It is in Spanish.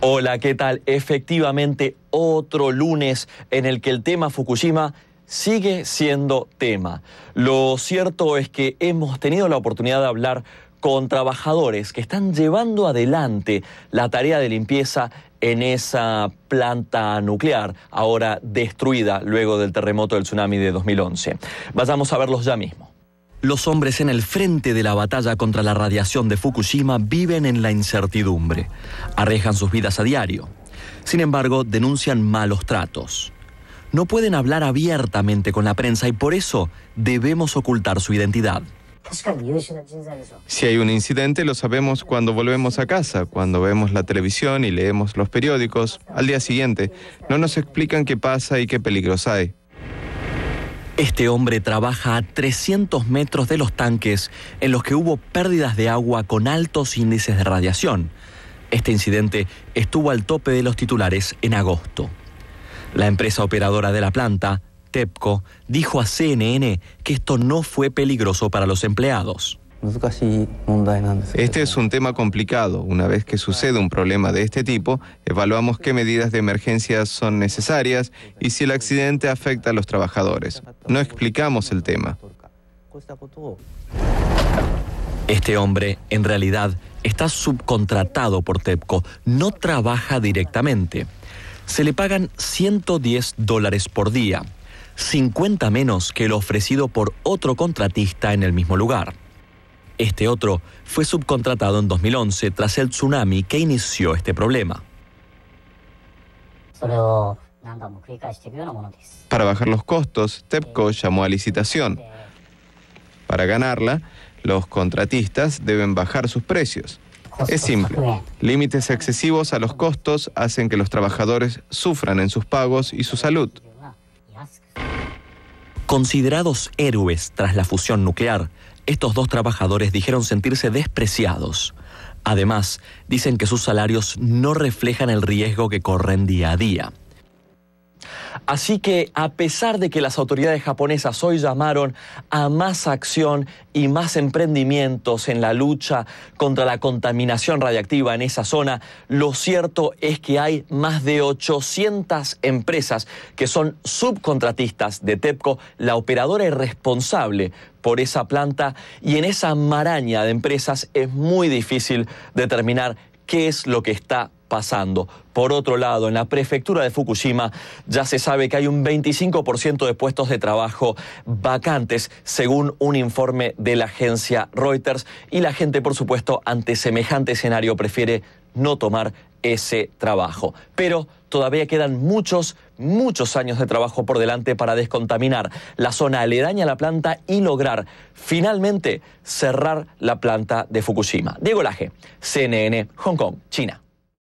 Hola, ¿qué tal? Efectivamente, otro lunes en el que el tema Fukushima sigue siendo tema. Lo cierto es que hemos tenido la oportunidad de hablar con trabajadores que están llevando adelante la tarea de limpieza en esa planta nuclear, ahora destruida luego del terremoto del tsunami de 2011. Vayamos a verlos ya mismo los hombres en el frente de la batalla contra la radiación de Fukushima viven en la incertidumbre, arriesgan sus vidas a diario. Sin embargo, denuncian malos tratos. No pueden hablar abiertamente con la prensa y por eso debemos ocultar su identidad. Si hay un incidente lo sabemos cuando volvemos a casa, cuando vemos la televisión y leemos los periódicos. Al día siguiente, no nos explican qué pasa y qué peligros hay. Este hombre trabaja a 300 metros de los tanques en los que hubo pérdidas de agua con altos índices de radiación. Este incidente estuvo al tope de los titulares en agosto. La empresa operadora de la planta, TEPCO, dijo a CNN que esto no fue peligroso para los empleados. Este es un tema complicado. Una vez que sucede un problema de este tipo, evaluamos qué medidas de emergencia son necesarias y si el accidente afecta a los trabajadores. No explicamos el tema. Este hombre, en realidad, está subcontratado por TEPCO, no trabaja directamente. Se le pagan 110 dólares por día, 50 menos que lo ofrecido por otro contratista en el mismo lugar. Este otro fue subcontratado en 2011 tras el tsunami que inició este problema. Este Para bajar los costos, TEPCO llamó a licitación. Para ganarla, los contratistas deben bajar sus precios. Es simple. Límites excesivos a los costos hacen que los trabajadores sufran en sus pagos y su salud. Considerados héroes tras la fusión nuclear, estos dos trabajadores dijeron sentirse despreciados. Además, dicen que sus salarios no reflejan el riesgo que corren día a día. Así que a pesar de que las autoridades japonesas hoy llamaron a más acción y más emprendimientos en la lucha contra la contaminación radiactiva en esa zona, lo cierto es que hay más de 800 empresas que son subcontratistas de TEPCO, la operadora es responsable por esa planta y en esa maraña de empresas es muy difícil determinar qué es lo que está pasando. Por otro lado, en la prefectura de Fukushima ya se sabe que hay un 25% de puestos de trabajo vacantes, según un informe de la agencia Reuters, y la gente, por supuesto, ante semejante escenario prefiere no tomar ese trabajo. Pero todavía quedan muchos, muchos años de trabajo por delante para descontaminar la zona aledaña a la planta y lograr finalmente cerrar la planta de Fukushima. Diego Laje, CNN, Hong Kong, China.